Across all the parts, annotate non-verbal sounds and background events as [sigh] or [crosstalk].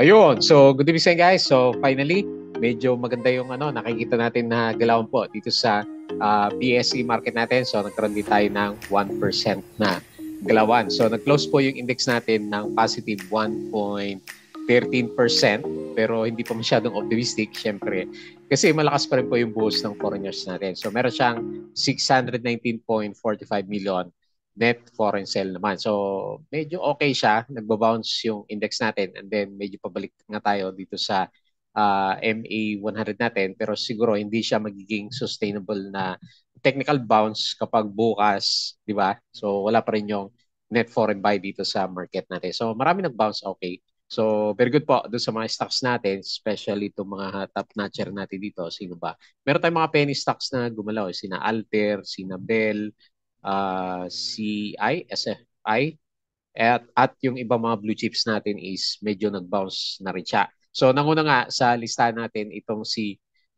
Ayun. So, good evening guys. So, finally, medyo maganda yung ano, nakikita natin na galaw po dito sa uh, ah, BSE market natin. So, nagkaroon din tayo ng 1% na galawan. So, nag-close po yung index natin ng positive 1.13%. Pero hindi pa masyadong optimistic, syempre. Kasi malakas pa rin po yung boost ng foreigners natin. So, meron siyang 619.45 million net foreign sell naman. So, medyo okay siya. Nagbabounce yung index natin and then medyo pabalik nga tayo dito sa uh, ah, MA100 natin. Pero siguro hindi siya magiging sustainable na technical bounce kapag bukas, di ba? So, wala pa rin yung net foreign buy dito sa market natin. So, marami nag-bounce okay. So, very good po doon sa mga stocks natin, especially itong mga top-notcher natin dito. Sino ba? Meron tayong mga penny stocks na gumalaw. Eh, sina Alter, sina Bell, uh, ah, CI, SFI, at, at yung ibang mga blue chips natin is medyo nag-bounce na rin siya. So nanguna nga sa listahan natin itong si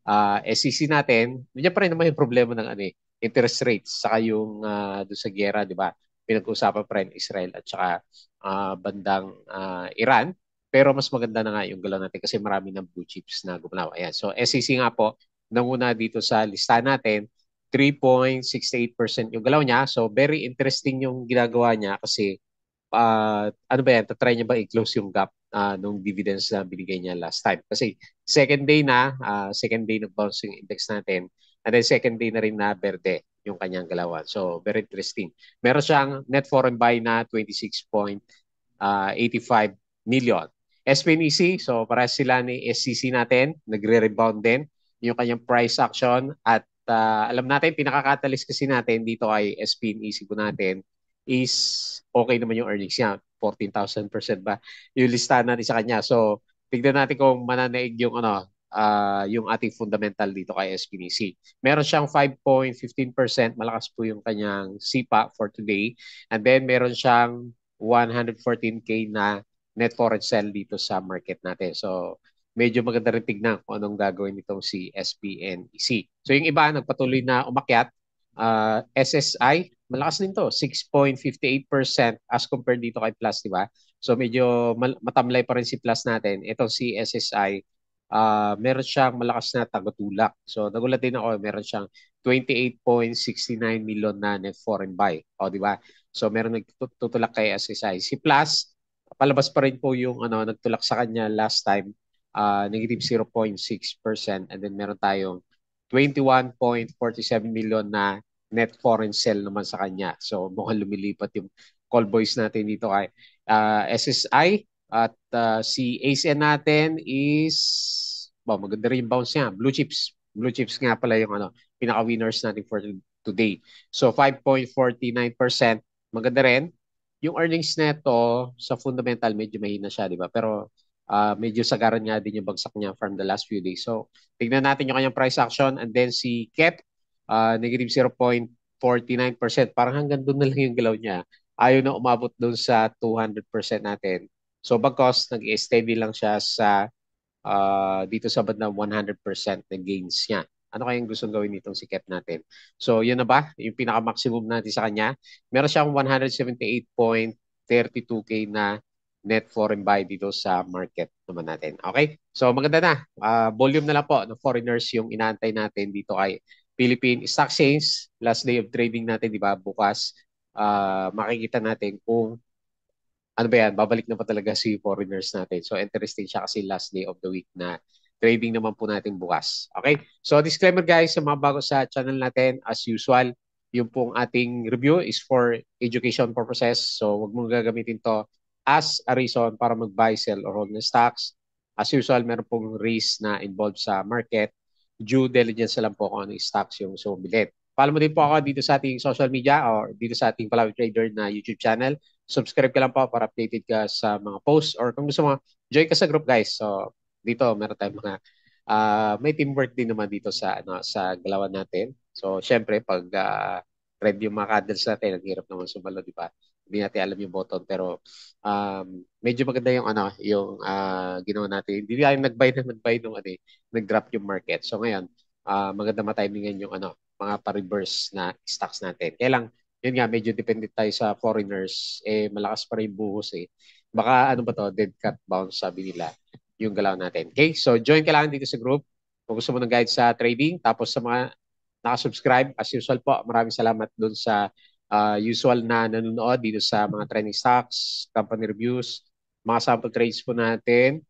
uh, ah, SEC natin, medyo pa rin naman yung problema ng ano, eh, interest rates saka yung uh, ah, do sa gera, di ba? pinag uusapan pa rin Israel at saka uh, bandang uh, Iran. Pero mas maganda na nga yung galaw natin kasi marami ng blue chips na gumalaw. Ayan. So SEC nga po, nanguna dito sa listahan natin 3.68% yung galaw niya. So, very interesting yung ginagawa niya kasi uh, ano ba yan, tatry niya ba i-close yung gap uh, nung dividends na binigay niya last time. Kasi second day na, uh, second day ng bouncing index natin, and then second day na rin na berde yung kanyang galawan. So, very interesting. Meron siyang net foreign buy na 26.85 million. SPNEC, so para sila ni SCC e natin, nagre-rebound din yung kanyang price action at uh, alam natin, pinaka-catalyst kasi natin dito ay SPNE po natin is okay naman yung earnings niya. 14,000% ba? Yung listahan natin sa kanya. So, tignan natin kung mananaig yung ano, uh, yung ating fundamental dito kay SPDC. Meron siyang 5.15%, malakas po yung kanyang SIPA for today. And then meron siyang 114k na net foreign sell dito sa market natin. So, medyo maganda rin tignan kung anong gagawin nitong si SPNEC. So yung iba nagpatuloy na umakyat, uh, ah, SSI, malakas din to, 6.58% as compared dito kay Plus, di ba? So medyo matamlay pa rin si Plus natin. Ito si SSI, uh, ah, meron siyang malakas na tagatulak. So nagulat din ako, meron siyang 28.69 million na net foreign buy. O di ba? So meron nagtutulak kay SSI. Si Plus, palabas pa rin po yung ano nagtulak sa kanya last time uh, negative 0.6%. And then meron tayong 21.47 million na net foreign sell naman sa kanya. So mukhang lumilipat yung call boys natin dito kay uh, ah, SSI at uh, si ASN natin is ba wow, maganda rin bounce niya. Blue chips. Blue chips nga pala yung ano, pinaka-winners natin for today. So 5.49%, maganda rin. Yung earnings neto sa fundamental medyo mahina siya, di ba? Pero uh, medyo sagaran nga din yung bagsak niya from the last few days. So, tignan natin yung kanyang price action and then si Kep, uh, ah, negative 0.49%. Parang hanggang doon na lang yung galaw niya. Ayaw na umabot doon sa 200% natin. So, bagkos, nag-steady lang siya sa uh, dito sa banda 100% na gains niya. Ano kayang gusto gawin nitong si Kep natin? So, yun na ba? Yung pinaka-maximum natin sa kanya. Meron siyang 178.32K na net foreign buy dito sa market naman natin. Okay? So maganda na. Uh, volume na lang po ng foreigners yung inaantay natin dito ay Philippine Stock Exchange. Last day of trading natin, di ba? Bukas, uh, makikita natin kung ano ba yan, babalik na pa talaga si foreigners natin. So interesting siya kasi last day of the week na trading naman po natin bukas. Okay? So disclaimer guys, sa mga bago sa channel natin, as usual, yung pong ating review is for education purposes. So wag mong gagamitin to as a reason para mag-buy, sell, or hold ng stocks. As usual, meron pong risk na involved sa market. Due diligence lang po kung ano stocks yung sumilit. Follow mo din po ako dito sa ating social media or dito sa ating Palawi Trader na YouTube channel. Subscribe ka lang po para updated ka sa mga posts or kung gusto mo, join ka sa group guys. So dito meron tayong mga uh, may teamwork din naman dito sa ano sa galawan natin. So syempre pag uh, ah, read yung mga candles natin, ang hirap naman sumalo, di ba? hindi natin alam yung button pero um, medyo maganda yung ano yung uh, ginawa natin hindi tayo nag-buy na nag-buy nung ano eh, nag-drop yung market so ngayon uh, ah, maganda matimingan yung ano mga pa-reverse na stocks natin kaya lang yun nga medyo dependent tayo sa foreigners eh malakas pa rin buhos eh baka ano ba to dead cat bounce sabi nila yung galaw natin okay so join ka lang dito sa group kung gusto mo ng guide sa trading tapos sa mga naka-subscribe as usual po maraming salamat doon sa uh, usual na nanonood dito sa mga trending stocks, company reviews, mga sample trades po natin,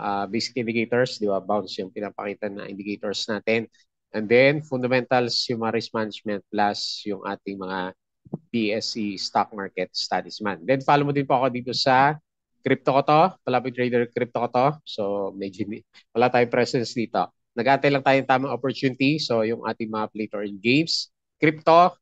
uh, basic indicators, di ba? Bounce yung pinapakita na indicators natin. And then, fundamentals, yung mga risk management, plus yung ating mga PSE stock market studies man. Then, follow mo din po ako dito sa crypto ko to, Palapit Trader crypto ko to. So, medyo wala tayong presence dito. Nag-aantay lang tayong tamang opportunity. So, yung ating mga play to earn games, crypto,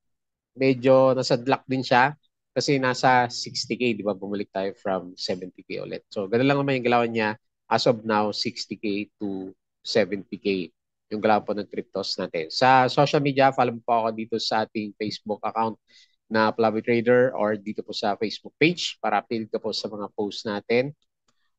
medyo nasadlak din siya kasi nasa 60k, di ba? Bumalik tayo from 70k ulit. So, ganun lang naman yung galawan niya as of now, 60k to 70k yung galaw po ng cryptos natin. Sa social media, follow po ako dito sa ating Facebook account na Plavi Trader or dito po sa Facebook page para updated ka po sa mga posts natin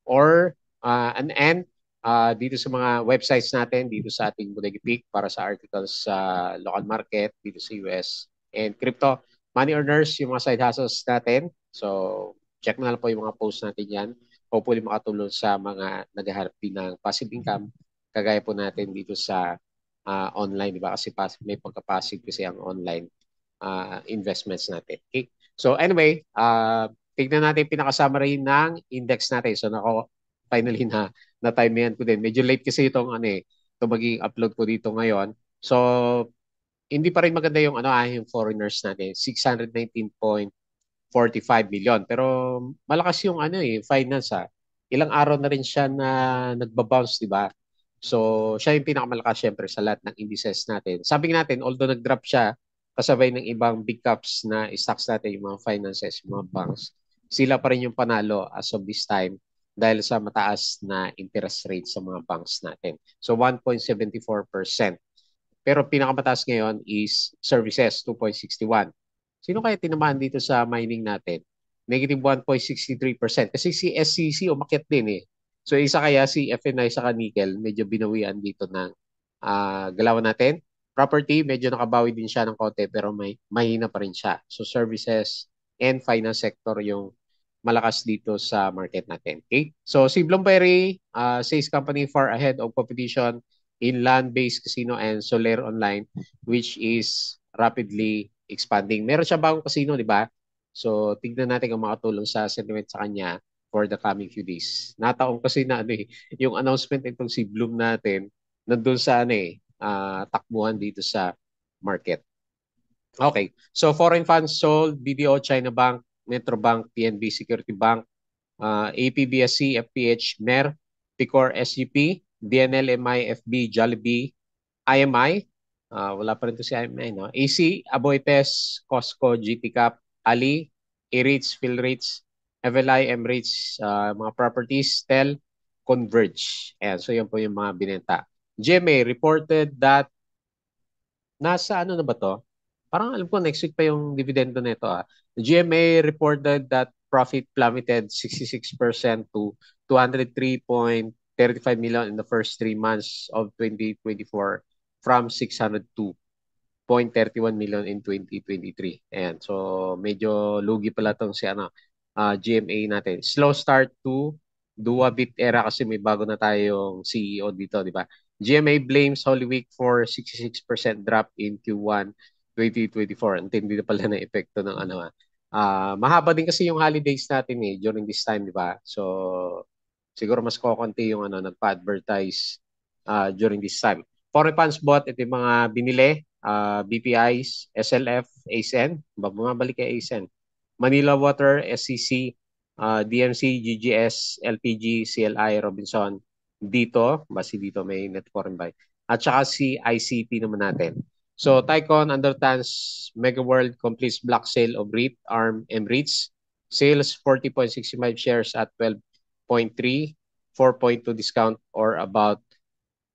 or uh, and, end uh, dito sa mga websites natin dito sa ating Bodega para sa articles sa uh, local market dito sa US and crypto money earners, yung mga side hustles natin. So, check na lang po yung mga posts natin yan. Hopefully, makatulong sa mga naghaharap din ng passive income kagaya po natin dito sa uh, online, di ba? Kasi pas- may pagka-passive kasi ang online uh, investments natin. Okay? So, anyway, uh, tignan natin pinakasummary ng index natin. So, nako, finally na na-time na yan ko din. Medyo late kasi itong ano eh, itong maging upload ko dito ngayon. So, hindi pa rin maganda yung ano ah, yung foreigners natin, 619.45 million. Pero malakas yung ano eh, finance ah. Ilang araw na rin siya na nagbabounce, di ba? So, siya yung pinakamalakas syempre sa lahat ng indices natin. Sabi natin, although nag-drop siya, kasabay ng ibang big caps na stocks natin, yung mga finances, yung mga banks, sila pa rin yung panalo as of this time dahil sa mataas na interest rate sa mga banks natin. So, 1.74% pero pinakamataas ngayon is services, 2.61. Sino kaya tinamaan dito sa mining natin? Negative 1.63%. Kasi si SCC umakyat din eh. So isa kaya si FNI sa kanikel, medyo binawian dito ng uh, galawan natin. Property, medyo nakabawi din siya ng konti pero may mahina pa rin siya. So services and finance sector yung malakas dito sa market natin. Okay? So si Bloomberry, uh, ah, says company far ahead of competition in land-based casino and Soler Online, which is rapidly expanding. Meron siya bagong casino, di ba? So, tignan natin kung makatulong sa sentiment sa kanya for the coming few days. Nataong kasi na ano eh, yung announcement itong si Bloom natin, nandun sa ano eh, uh, takbuhan dito sa market. Okay. So, foreign funds sold, BDO, China Bank, Metro Bank, PNB Security Bank, uh, ah, APBSC, FPH, MER, PICOR, SGP, DNL, MI, FB, Jollibee, IMI, uh, ah, wala pa rin to si IMI, no? AC, Aboites, Costco, GT Cup, Ali, E-REITs, PhilREITs, FLI, MREITs, uh, ah, mga properties, TEL, Converge. Ayan, so yun po yung mga binenta. GMA reported that nasa ano na ba to? Parang alam ko next week pa yung dividendo nito ah. GMA reported that profit plummeted 66% to 203.2 35 million in the first three months of 2024 from 602.31 million in 2023. Ayan. So, medyo lugi pala itong si ano, uh, ah, GMA natin. Slow start to Dua Bit Era kasi may bago na tayong CEO dito, di ba? GMA blames Holy Week for 66% drop in Q1 2024. Antindi na pala na epekto ng ano. Ah, uh, mahaba din kasi yung holidays natin eh during this time, di ba? So siguro mas kokonti yung ano, nagpa-advertise uh, ah, during this time. Foreign funds bought ito yung mga binili, uh, ah, BPIs, SLF, ASEN, bumabalik kay ASEN, Manila Water, SCC, e uh, ah, DMC, GGS, LPG, CLI, Robinson, dito, basi dito may net foreign buy. At saka si ICP naman natin. So Tycon, Undertans, World completes block sale of REIT, ARM, and REITs. Sales 40.65 shares at 12 0.3, 4.2 discount or about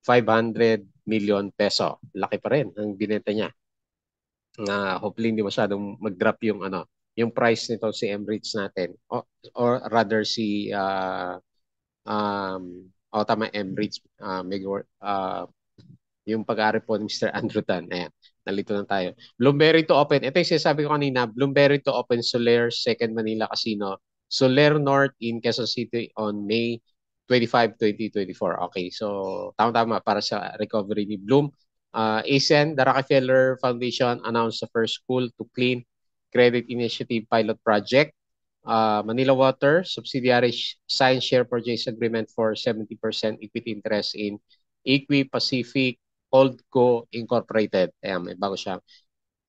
500 million peso. Laki pa rin ang binenta niya. Na hopefully hindi masyadong mag-drop yung ano, yung price nito si Emirates natin o, or rather si uh, um o tama Emirates uh, ah, may uh, yung pag-ari po ni Mr. Andrew Tan. Ayan, nalito na tayo. Bloomberry to open. Ito yung sinasabi ko kanina, Bloomberry to open Solaire Second Manila Casino Soler North in Quezon City on May 25, 2024. Okay, so tama-tama para sa recovery ni Bloom. Uh, ah, ASEN, the Rockefeller Foundation announced the first school to clean credit initiative pilot project. Uh, Manila Water subsidiary signed share purchase agreement for 70% equity interest in Equi Pacific Holdco Incorporated. Ayan, may bago siya.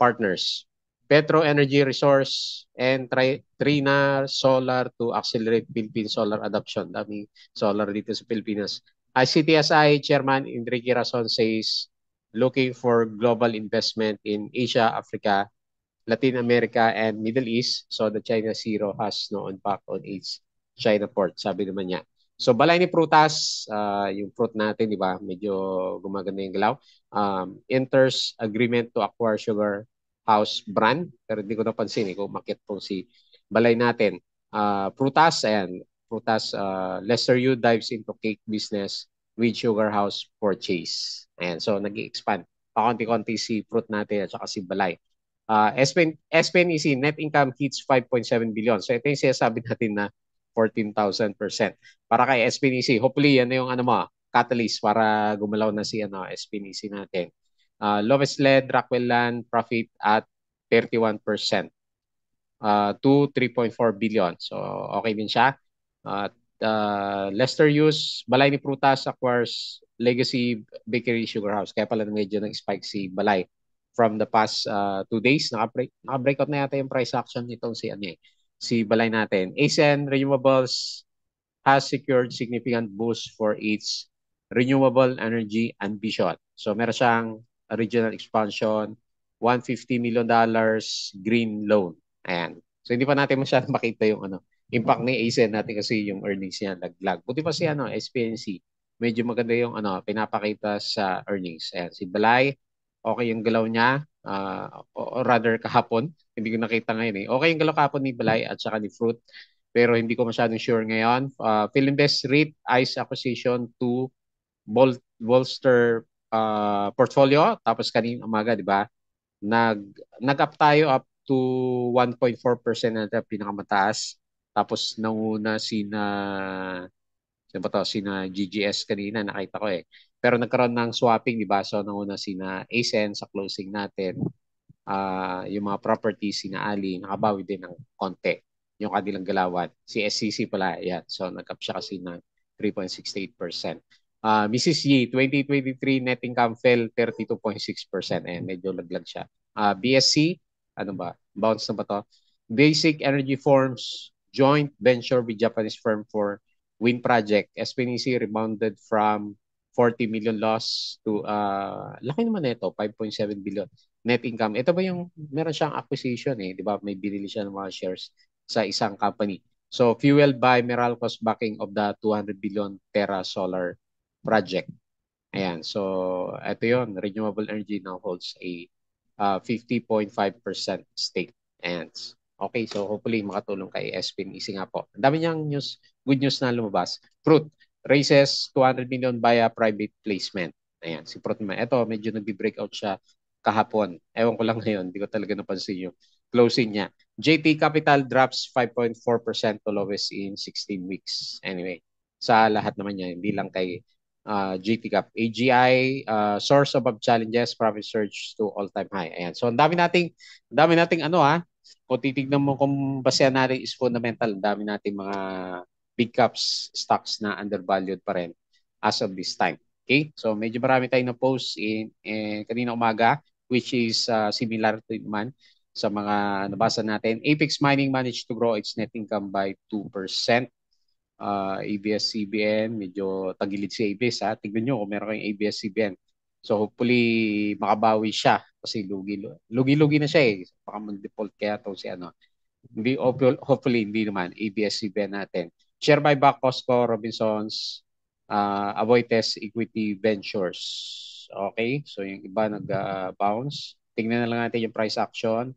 Partners. Petro Energy Resource, and tri- Trina Solar to accelerate Philippine solar adoption. Dami solar dito sa Pilipinas. ICTSI Chairman Enrique Rason says, looking for global investment in Asia, Africa, Latin America, and Middle East. So the China Zero has no impact on its China port, sabi naman niya. So balay ni prutas, uh, yung fruit natin, di ba? Medyo gumaganda yung galaw. Um, enters agreement to acquire sugar house brand. Pero hindi ko napansin eh, kung makit pong si balay natin. Uh, ah, Frutas, ayan. Frutas, uh, ah, Lesser Yu dives into cake business with Sugar House purchase. Ayan, so nag expand Pakunti-kunti si fruit natin at saka si balay. Uh, ah, SPN, SPNEC, net income hits 5.7 billion. So ito yung sinasabi [laughs] natin na 14,000%. Para kay SPNEC, hopefully yan na yung ano mo, catalyst para gumalaw na si ano, SPNEC natin. Uh, ah, lowest lead, Rockwell Land profit at 31%. Uh, to 3.4 billion. So okay din siya. At uh, Lester Hughes, Balay ni Prutas acquires Legacy Bakery Sugar House. Kaya pala medyo ng spike si Balay from the past uh, two days. naka breakout na yata yung price action nitong si, ano, eh, si Balay natin. ASN Renewables has secured significant boost for its renewable energy ambition. So meron siyang original expansion, 150 million dollars green loan. Ayan. So hindi pa natin masyadong [laughs] makita yung ano, impact ni ASEN natin kasi yung earnings niya naglag. Buti pa si ano, SPNC, medyo maganda yung ano, pinapakita sa earnings. Ayan, si Balay, okay yung galaw niya, uh, ah, or rather kahapon, hindi ko nakita ngayon eh. Okay yung galaw kahapon ni Balay at saka ni Fruit, pero hindi ko masyadong sure ngayon. Uh, ah, Philinvest REIT ICE acquisition to Bol Bolster uh, portfolio tapos kanina umaga, 'di ba? Nag nag-up tayo up to 1.4% na pinakamataas. Tapos nauna sina sino ba to? Sina GGS kanina nakita ko eh. Pero nagkaroon ng swapping, 'di ba? So nauna sina ASEN sa closing natin. Uh, yung mga properties sina Ali nakabawi din ng konti yung kanilang galawan. Si SCC pala, yan. So nag-up siya kasi ng 3.68%. Uh, ah, Mrs. Yi, 2023 net income fell 32.6%. and medyo laglag siya. Uh, ah, BSC, ano ba? Bounce na ba to? Basic Energy Forms joint venture with Japanese firm for wind project. SPNC rebounded from 40 million loss to, uh, laki naman nito, 5.7 billion net income. Ito ba yung, meron siyang acquisition eh, di ba? May binili siya ng mga shares sa isang company. So, fueled by Meralco's backing of the 200 billion Terra Solar project. Ayan, so ito yon renewable energy now holds a uh, 50.5% stake. Ayan. Okay, so hopefully makatulong kay Espin Isi nga po. Ang dami niyang news, good news na lumabas. Fruit raises 200 million via private placement. Ayan, si Fruit naman. Ito, medyo nagbi-breakout siya kahapon. Ewan ko lang ngayon, hindi ko talaga napansin yung closing niya. JT Capital drops 5.4% to lowest in 16 weeks. Anyway, sa lahat naman niya, hindi lang kay uh, GT Cup. AGI, uh, source of challenges, profit surge to all-time high. Ayan. So, ang dami nating, ang dami nating ano ha, ah. kung titignan mo kung basehan natin is fundamental, ang dami nating mga big caps stocks na undervalued pa rin as of this time. Okay? So, medyo marami tayong na-post in, in, eh, kanina umaga, which is uh, similar to it man sa mga nabasa natin. Apex Mining managed to grow its net income by 2% uh, ah, ABS-CBN, medyo tagilid si ABS ha. Tignan nyo kung meron kayong ABS-CBN. So hopefully makabawi siya kasi lugi, lugi-lugi na siya eh. Baka mag-default kaya to si ano. Hindi, hopefully hindi naman ABS-CBN natin. Share buyback, Costco, Robinsons, uh, ah, Avoites, Equity Ventures. Okay, so yung iba nag-bounce. Uh, Tingnan na lang natin yung price action.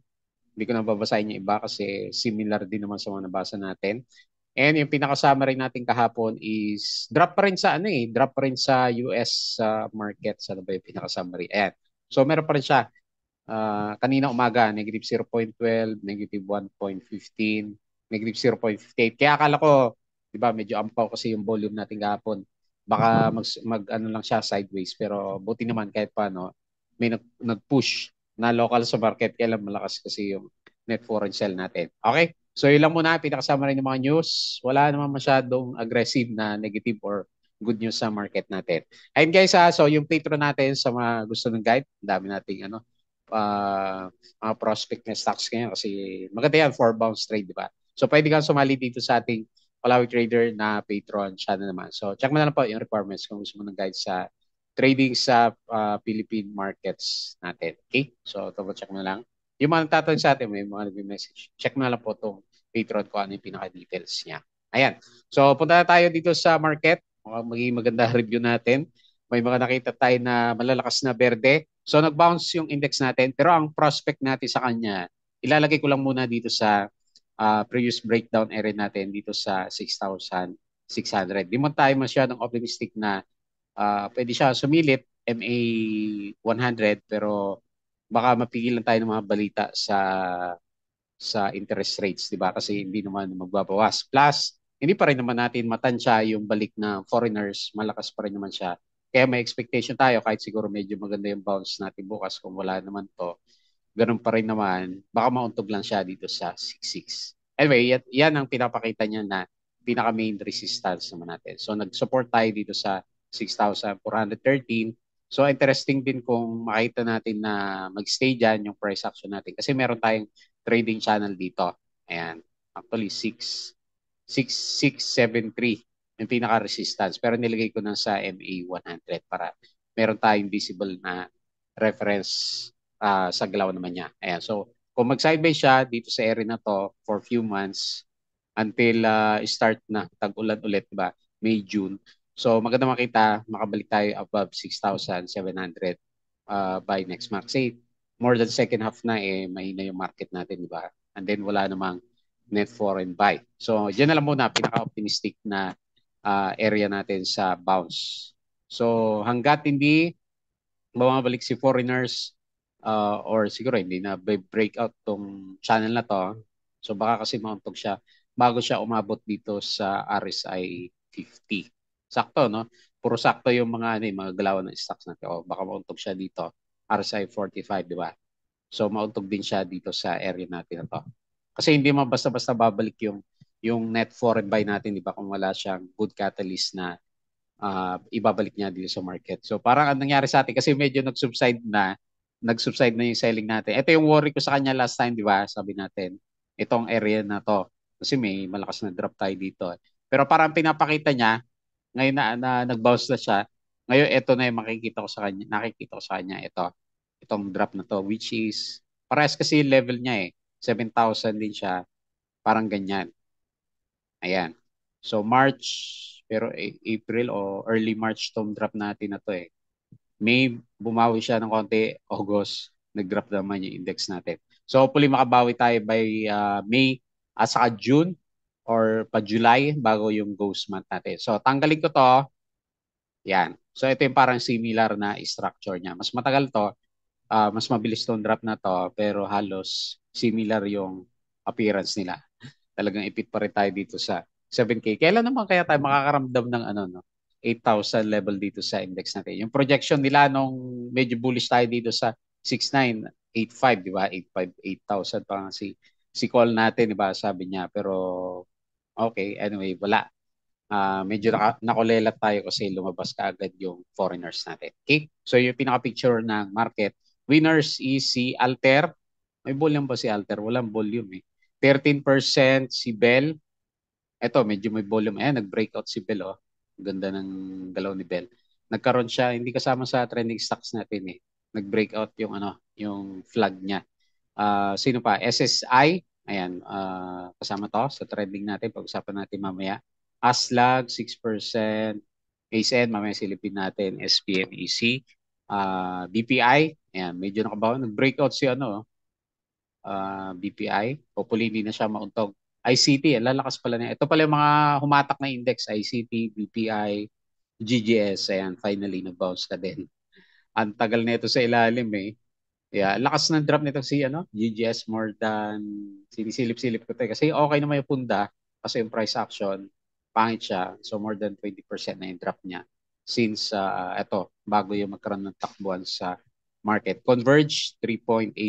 Hindi ko na babasahin yung iba kasi similar din naman sa mga nabasa natin. And yung pinaka-summary natin kahapon is drop pa rin sa ano eh, drop pa rin sa US uh, market. Ano ba yung pinaka-summary? Ayan. So meron pa rin siya. Uh, kanina umaga, negative 0.12, negative 1.15, negative 0.58. Kaya akala ko, di ba, medyo ampaw kasi yung volume natin kahapon. Baka mag, mag ano lang siya sideways. Pero buti naman kahit pa, no, may nag, nag-push na local sa market. Kailan malakas kasi yung net foreign sell natin. Okay? So yun lang muna, pinakasama rin yung mga news. Wala naman masyadong aggressive na negative or good news sa market natin. Ayun guys ah, so yung patron natin sa mga gusto ng guide, dami nating ano, uh, mga prospect na stocks ngayon kasi maganda yan, four bounce trade, di ba? So pwede kang sumali dito sa ating Palawi Trader na patron channel naman. So check mo na lang po yung requirements kung gusto mo ng guide sa trading sa uh, Philippine markets natin. Okay? So double check mo na lang. Yung mga nagtatanong sa atin, may mga nag-message. Check na lang po itong Patreon ko ano yung pinaka-details niya. Ayan. So, punta na tayo dito sa market. Magiging maganda [laughs] review natin. May mga nakita tayo na malalakas na berde. So, nag-bounce yung index natin. Pero ang prospect natin sa kanya, ilalagay ko lang muna dito sa uh, previous breakdown area natin dito sa 6,600. Di mo tayo masyadong optimistic na uh, pwede siya sumilip MA 100 pero baka mapigilan tayo ng mga balita sa sa interest rates, di ba? Kasi mm. hindi naman magbabawas. Plus, hindi pa rin naman natin matansya yung balik na foreigners, malakas pa rin naman siya. Kaya may expectation tayo kahit siguro medyo maganda yung bounce natin bukas kung wala naman to. Ganun pa rin naman, baka mauntog lang siya dito sa 66. Anyway, yan ang pinapakita niya na pinaka main resistance naman natin. So nag-support tayo dito sa 6,413 So interesting din kung makita natin na mag-stay dyan yung price action natin kasi meron tayong trading channel dito. Ayan. Actually, 6, 6673 yung pinaka-resistance. Pero nilagay ko na sa MA100 para meron tayong visible na reference uh, sa galaw naman niya. Ayan. So, kung mag-sideways siya dito sa area na to for few months until uh, start na, tag-ulan ulit, ba diba? May, June, So maganda makita, makabalik tayo above 6,700 uh, by next month. Kasi more than second half na, eh, mahina yung market natin, di ba? And then wala namang net foreign buy. So yan na lang muna, pinaka-optimistic na uh, area natin sa bounce. So hanggat hindi bumabalik si foreigners uh, or siguro hindi na break out tong channel na to, so baka kasi mauntog siya bago siya umabot dito sa RSI 50. Sakto, no? Puro sakto yung mga, ano, yung mga galaw ng stocks natin. O, baka mauntog siya dito. RSI 45, di ba? So, mauntog din siya dito sa area natin na to. Kasi hindi mo basta-basta babalik yung yung net foreign buy natin, di ba? Kung wala siyang good catalyst na uh, ibabalik niya dito sa market. So, parang ang nangyari sa atin, kasi medyo nag-subside na, nag-subside na yung selling natin. Ito yung worry ko sa kanya last time, di ba? Sabi natin, itong area na to. Kasi may malakas na drop tayo dito. Pero parang pinapakita niya, ngayon na, na nag-bounce na siya, ngayon ito na yung makikita ko sa kanya, nakikita ko sa kanya ito. Itong drop na to which is parehas kasi level niya eh. 7,000 din siya. Parang ganyan. Ayan. So March pero April o early March tong drop natin na to eh. May bumawi siya ng konti August nag-drop naman yung index natin. So hopefully makabawi tayo by uh, May at ah, saka June or pa-July bago yung ghost month natin. So, tanggalin ko to. Yan. So, ito yung parang similar na structure niya. Mas matagal to. Uh, mas mabilis tong drop na to. Pero halos similar yung appearance nila. Talagang ipit pa rin tayo dito sa 7K. Kailan naman kaya tayo makakaramdam ng ano, no? 8,000 level dito sa index natin. Yung projection nila nung medyo bullish tayo dito sa 6,985, di ba? 8,500, 8,000 pa nga si, si call natin, di ba? Sabi niya. Pero Okay, anyway, wala. Uh, medyo naka, nakulelat tayo kasi lumabas kaagad yung foreigners natin. Okay? So yung pinaka-picture ng market, winners is si Alter. May volume ba si Alter? Walang volume eh. 13% si Bell. Ito, medyo may volume. Ayan, nag-breakout si Bell. Oh. Ganda ng galaw ni Bell. Nagkaroon siya, hindi kasama sa trending stocks natin eh. Nag-breakout yung ano, yung flag niya. Uh, sino pa? SSI, Ayan, uh, kasama to sa trending natin. Pag-usapan natin mamaya. Aslag, 6%. ASN, mamaya silipin natin. SPNEC. Uh, ah, BPI, ayan, medyo nakabawa. Nag-breakout si ano, uh, ah, BPI. Hopefully, hindi na siya mauntog. ICT, lalakas pala niya. Ito pala yung mga humatak na index, ICT, BPI, GGS, ayan, finally, nag-bounce na din. Ang tagal nito sa ilalim eh. Yeah, lakas ng drop nito si ano, GGS more than sinisilip-silip ko tayo. Eh. Kasi okay naman yung punda kasi yung price action, pangit siya. So more than 20% na yung drop niya since uh, eto, bago yung magkaroon ng takbuhan sa market. Converge, 3.89.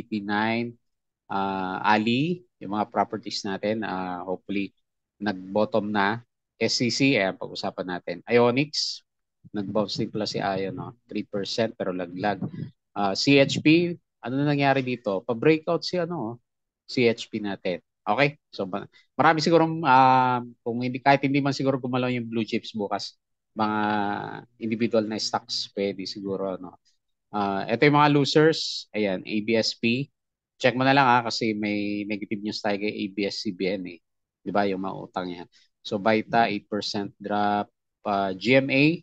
Uh, ah, Ali, yung mga properties natin, uh, hopefully nag-bottom na. SCC, eh, pag-usapan natin. Ionix, nag-bounce din pala si Ion, no? 3% pero laglag. Uh, CHP, ano na nangyari dito? Pa-breakout si ano, CHP natin. Okay? So marami siguro uh, um, kung hindi kahit hindi man siguro gumalaw yung blue chips bukas, mga individual na stocks pwede siguro no. Uh, ah, ito yung mga losers, ayan, ABSP. Check mo na lang ha, ah, kasi may negative news tayo kay ABS-CBN eh. 'Di ba? Yung mga utang niya. So Baita 8% drop, uh, ah, GMA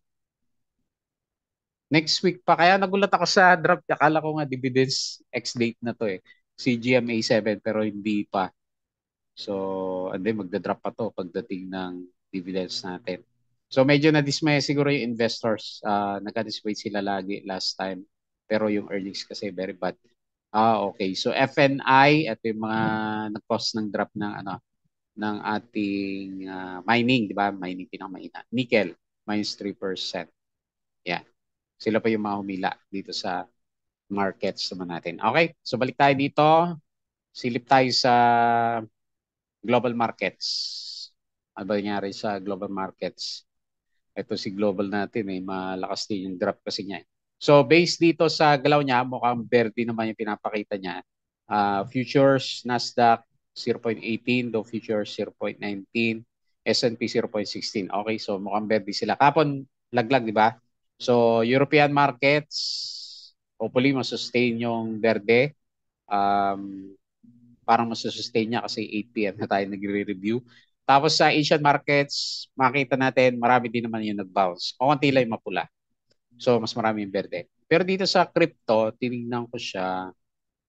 Next week pa. Kaya nagulat ako sa draft. Akala ko nga dividends ex-date na to eh. gma 7 pero hindi pa. So, and then magda-drop pa to pagdating ng dividends natin. So medyo na-dismay siguro yung investors. Uh, Nag-anticipate sila lagi last time. Pero yung earnings kasi very bad. Ah, okay. So FNI, at yung mga nag-cause ng drop ng ano ng ating uh, mining, di ba? Mining pinakamaina. Nickel, minus 3%. Yeah. Sila pa yung mga humila dito sa markets naman natin. Okay, so balik tayo dito. Silip tayo sa global markets. Ano ba nangyari sa global markets? Ito si global natin eh, malakas din yung drop kasi niya. Eh. So based dito sa galaw niya, mukhang verde naman yung pinapakita niya. Uh, futures, Nasdaq 0.18, do futures 0.19, S&P 0.16. Okay, so mukhang verde sila. Kapon, laglag, di ba? So, European markets, hopefully masustain yung Verde. Um, parang masustain niya kasi 8 p.m. na tayo nagre-review. Tapos sa Asian markets, makita natin marami din naman yung nag-bounce. Kukunti lang yung mapula. So, mas marami yung Verde. Pero dito sa crypto, tinignan ko siya,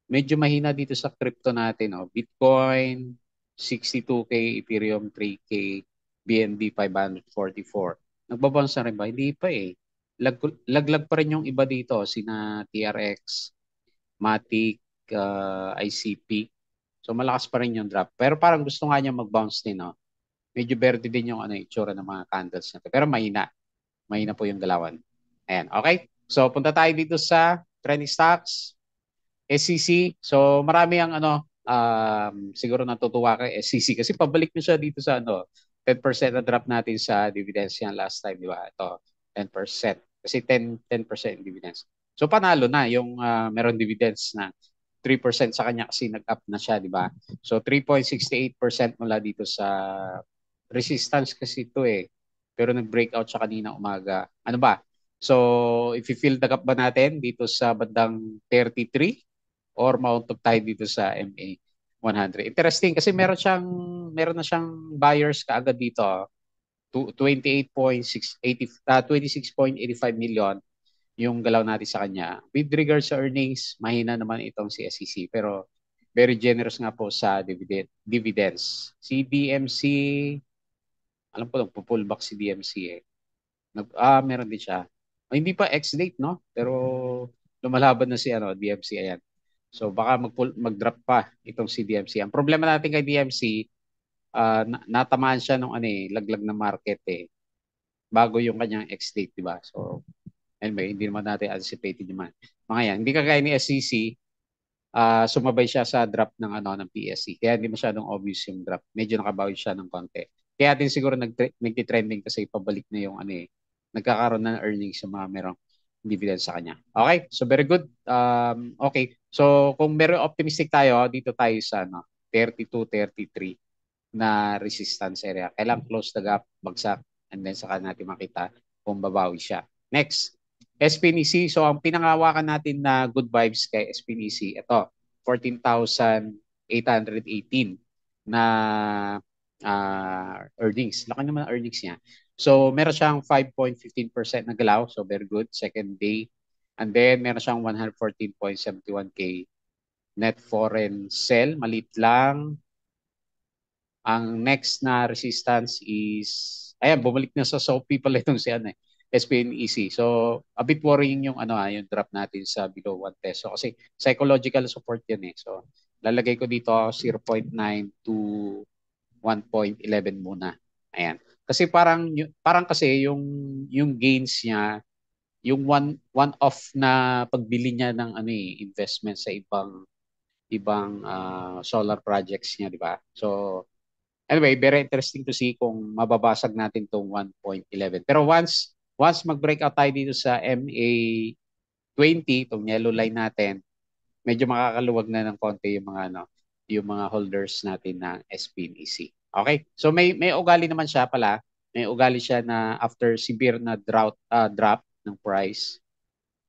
medyo mahina dito sa crypto natin. Oh. Bitcoin, 62K, Ethereum, 3K, BNB, 544. Nagbabounce na rin ba? Hindi pa eh lag, laglag pa rin yung iba dito, sina TRX, Matic, uh, ah, ICP. So malakas pa rin yung drop. Pero parang gusto nga niya mag-bounce din, no? Medyo berde din yung ano, eh, itsura ng mga candles natin. Pero mahina. Mahina po yung galawan. Ayan, okay? So punta tayo dito sa trending stocks, SCC. E so marami ang ano, um, siguro natutuwa kay SCC. E kasi pabalik nyo siya dito sa ano, 10% na drop natin sa dividends yan last time, di ba? Ito, 10%. Kasi 10, 10% dividends. So panalo na yung uh, meron dividends na 3% sa kanya kasi nag-up na siya, di ba? So 3.68% mula dito sa resistance kasi to eh. Pero nag-breakout siya kanina umaga. Ano ba? So if you feel the gap ba natin dito sa bandang 33 or mount up tayo dito sa MA 100. Interesting kasi meron siyang meron na siyang buyers kaagad dito. Ah. 28.6 uh, 26.85 million yung galaw natin sa kanya. With regards sa earnings, mahina naman itong si SEC pero very generous nga po sa dividend dividends. Si DMC alam ko lang pupullback si DMC eh. Nag ah meron din siya. Oh, hindi pa ex date no, pero lumalaban na si ano DMC ayan. So baka mag mag-drop pa itong si DMC. Ang problema natin kay DMC, uh, natamaan siya nung ano eh, laglag ng market eh. Bago yung kanyang ex-date, di ba? So, anyway, hindi naman natin anticipated naman. Mga yan, hindi kagaya ni SEC, uh, ah, sumabay siya sa drop ng ano ng PSC. E. Kaya hindi masyadong obvious yung drop. Medyo nakabawi siya ng konti. Kaya din siguro nag trending kasi pabalik na yung ano eh, nagkakaroon na ng earnings sa mga merong dividend sa kanya. Okay, so very good. Um, okay, so kung meron optimistic tayo, dito tayo sa ano, 32, 33 na resistance area. Kailang mm-hmm. close the gap, bagsak, and then saka natin makita kung babawi siya. Next, SPNC. E so ang pinangawakan natin na good vibes kay SPNC, e ito, 14,818 na uh, earnings. Laki naman ang earnings niya. So meron siyang 5.15% na galaw. So very good. Second day. And then meron siyang 114.71K net foreign sell. Malit lang. Ang next na resistance is, ayan, bumalik na sa soap [laughs] people itong si ano eh, SPNEC. So, a bit worrying yung ano ah, yung drop natin sa below 1 peso kasi psychological support yan eh. So, lalagay ko dito 0.9 ah, to 1.11 muna. Ayan. Kasi parang parang kasi yung yung gains niya yung one one off na pagbili niya ng ano eh, investment sa ibang ibang uh, solar projects niya, di ba? So anyway, very interesting to see kung mababasag natin tong 1.11. Pero once once mag-breakout tayo dito sa MA 20, tong yellow line natin, medyo makakaluwag na ng konti yung mga ano, yung mga holders natin ng SPNEC. Okay? So may may ugali naman siya pala. May ugali siya na after severe na drought uh, drop ng price,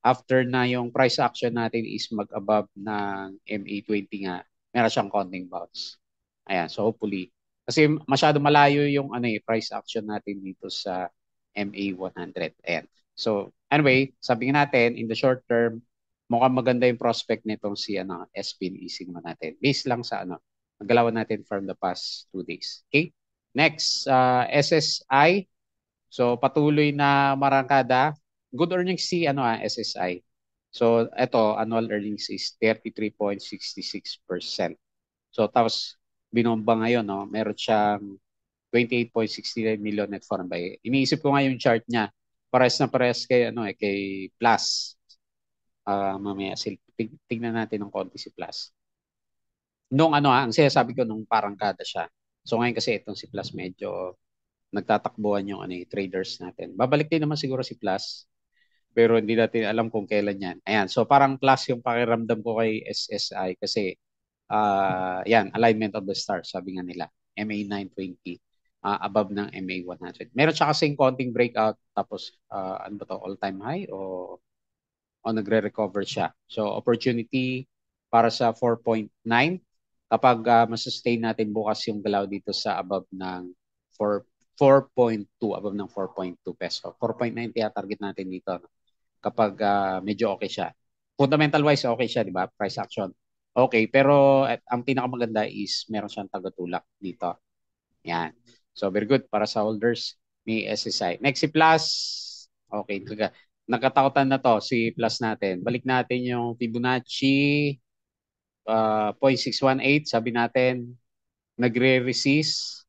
after na yung price action natin is mag-above ng MA20 nga, meron siyang konting bounce. Ayan, so hopefully kasi masyado malayo yung ano eh, price action natin dito sa MA100N. So anyway, sabi natin, in the short term, mukhang maganda yung prospect nitong si ano, SPN easing mo natin. Based lang sa ano, nagalawan natin from the past two days. Okay? Next, uh, SSI. So patuloy na marangkada. Good earnings si ano ah, SSI. So ito, annual earnings is 33.66%. So tapos binomba ngayon, no? meron siyang 28.69 million net foreign buy. Iniisip ko nga yung chart niya. Pares na pares kay, ano, eh, kay Plus. Uh, mamaya, sil- tig- tignan natin ng konti si Plus. Nung ano ha, ah, ang sinasabi ko nung parang kada siya. So ngayon kasi itong si Plus medyo nagtatakbuhan yung ano, eh, traders natin. Babalik din naman siguro si Plus. Pero hindi natin alam kung kailan yan. Ayan, so parang plus yung pakiramdam ko kay SSI kasi uh, yan, alignment of the stars, sabi nga nila. MA 920 uh, above ng MA 100. Meron siya kasing konting breakout tapos uh, ano ba to, all-time high o, o nagre-recover siya. So opportunity para sa 4.9 kapag uh, masustain natin bukas yung galaw dito sa above ng 4 4.2 above ng 4.2 peso. 4.90 ang target natin dito kapag uh, medyo okay siya. Fundamental wise okay siya, di ba? Price action. Okay, pero at, eh, ang pinakamaganda is meron siyang tagatulak dito. Yan. So, very good para sa holders. May SSI. Next si Plus. Okay, nagkatakutan na to si Plus natin. Balik natin yung Fibonacci uh, ah, 0.618. Sabi natin, nagre-resist.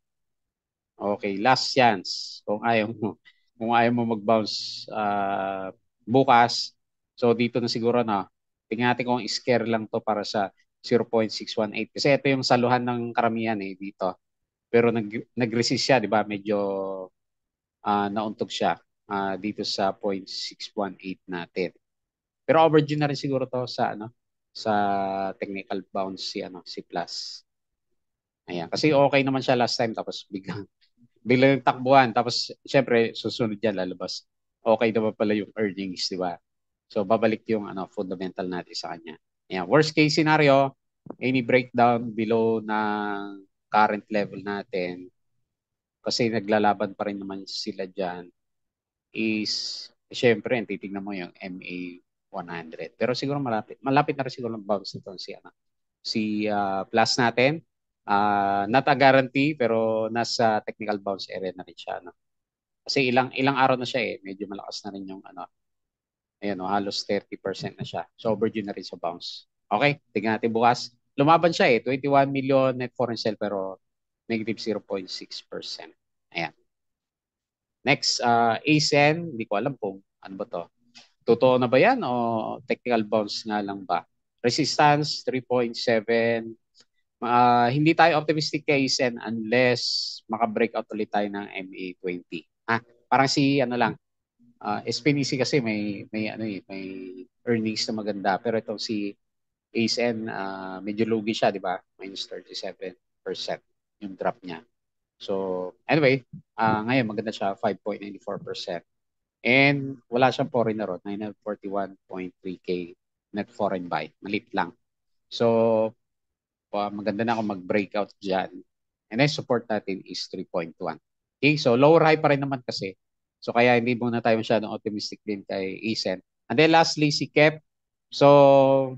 Okay, last chance. Kung ayaw mo, kung ayaw mo mag-bounce uh, bukas. So dito na siguro na Tingnan natin kung scare lang to para sa 0.618 kasi ito yung saluhan ng karamihan eh dito. Pero nag nag-resist siya, 'di ba? Medyo uh, nauntog siya uh, dito sa 0.618 natin. Pero overdue na rin siguro to sa ano sa technical bounce si ano si plus. Ayan, kasi okay naman siya last time tapos biglang [laughs] biglang takbuhan tapos syempre susunod yan lalabas. Okay naman pala yung earnings, di ba? So babalik yung ano fundamental natin sa kanya. Ayan, worst case scenario, any breakdown below na current level natin kasi naglalaban pa rin naman sila diyan is syempre titingnan mo yung MA 100. Pero siguro malapit malapit na rin siguro ng bounce nito si ano si uh, plus natin. Uh, not a guarantee pero nasa technical bounce area na rin siya no. Kasi ilang ilang araw na siya eh, medyo malakas na rin yung ano Ayan, oh, halos 30% na siya. So overdue na rin sa bounce. Okay, tignan natin bukas. Lumaban siya eh, 21 million net foreign sale pero negative 0.6%. Ayan. Next, uh, ASEN, hindi ko alam kung ano ba to. Totoo na ba yan o technical bounce nga lang ba? Resistance 3.7. Uh, hindi tayo optimistic kay ASEN unless maka-breakout ulit tayo ng MA20. Ha? Parang si ano lang, Uh, ah, SPNC kasi may may ano eh, may earnings na maganda pero itong si ASN uh, ah, medyo lugi siya, di ba? Minus 37% yung drop niya. So, anyway, uh, ngayon maganda siya 5.94%. And wala siyang foreign na road, 941.3k net foreign buy. Malit lang. So, uh, maganda na kung mag-breakout dyan. And then support natin is 3.1. Okay, so lower high pa rin naman kasi So kaya hindi muna tayo masyadong optimistic din kay Isen. And then lastly, si Kep. So,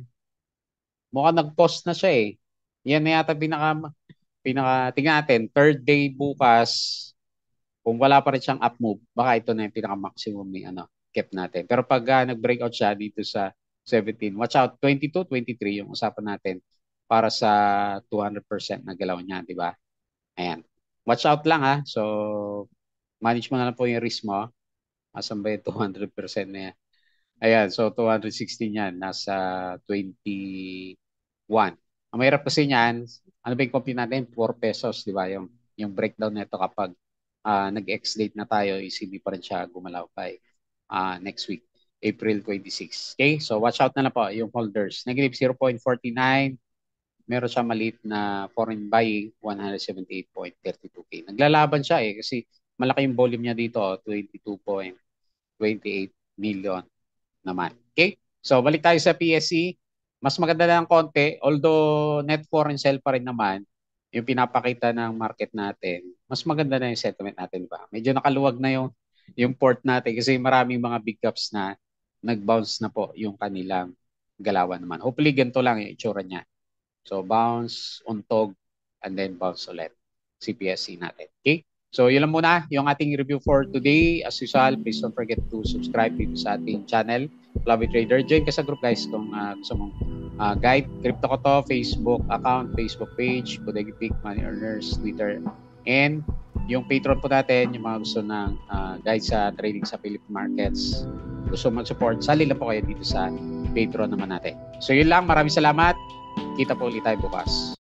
mukhang nag-pause na siya eh. Yan na yata pinaka, pinaka, tingnan natin, third day bukas, kung wala pa rin siyang up move, baka ito na yung pinaka-maximum ni ano, Kep natin. Pero pag uh, nag-breakout siya dito sa 17, watch out, 22, 23 yung usapan natin para sa 200% na galaw niya, di ba? Ayan. Watch out lang ha. Ah. So, manage mo na lang po yung risk mo. Asan ba yung 200% na yan? Ayan, so 216 yan. Nasa 21. Ang mahirap kasi niyan, ano ba yung copy natin? 4 pesos, di ba? Yung, yung breakdown nito kapag uh, ah, nag-ex date na tayo, is hindi pa rin siya gumalaw pa uh, next week. April 26. Okay? So watch out na na po yung holders. Negative 0.49. Meron siya maliit na foreign buying, 178.32K. Naglalaban siya eh kasi malaki yung volume niya dito, 22.28 million naman. Okay? So, balik tayo sa PSE. Mas maganda lang konti, although net foreign sell pa rin naman, yung pinapakita ng market natin, mas maganda na yung settlement natin ba? Medyo nakaluwag na yung, yung port natin kasi maraming mga big caps na nag-bounce na po yung kanilang galawan naman. Hopefully, ganito lang yung itsura niya. So, bounce, untog, and then bounce ulit. CPSC e natin. Okay? So, yun lang muna yung ating review for today. As usual, please don't forget to subscribe dito sa ating channel, Clubby Trader. Join ka sa group guys kung uh, gusto mong uh, guide. Crypto ko to, Facebook account, Facebook page, Bodega Big Money Earners, Twitter, and yung Patreon po natin, yung mga gusto ng uh, guide sa trading sa Philippine markets. Gusto mag-support, sali lang po kayo dito sa Patreon naman natin. So yun lang, maraming salamat. Kita po ulit tayo bukas.